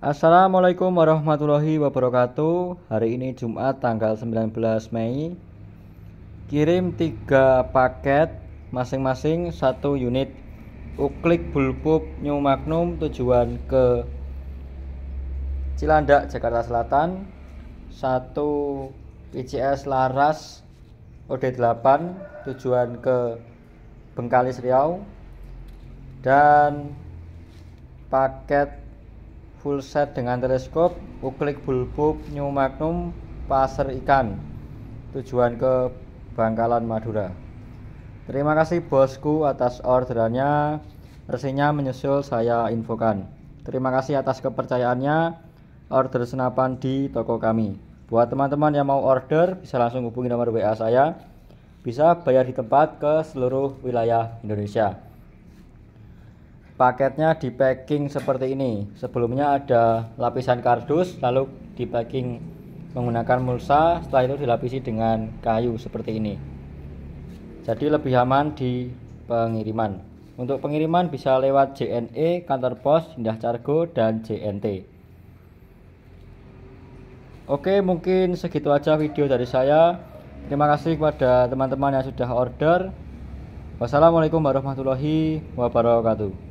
Assalamualaikum warahmatullahi wabarakatuh Hari ini Jumat tanggal 19 Mei Kirim 3 paket masing-masing 1 unit Uklik Bulpub New Magnum tujuan ke Cilandak, Jakarta Selatan 1 ICS Laras OD8 tujuan ke Bengkalis Riau dan paket full set dengan teleskop, uklik bulbul new magnum, pasar ikan. Tujuan ke Bangkalan Madura. Terima kasih bosku atas orderannya. Resinya menyusul saya infokan. Terima kasih atas kepercayaannya. Order senapan di toko kami. Buat teman-teman yang mau order bisa langsung hubungi nomor WA saya. Bisa bayar di tempat ke seluruh wilayah Indonesia paketnya di packing seperti ini sebelumnya ada lapisan kardus lalu di packing menggunakan mulsa setelah itu dilapisi dengan kayu seperti ini jadi lebih aman di pengiriman untuk pengiriman bisa lewat JNE, kantor pos, Indah Cargo, dan JNT Oke mungkin segitu aja video dari saya Terima kasih kepada teman-teman yang sudah order Wassalamualaikum warahmatullahi wabarakatuh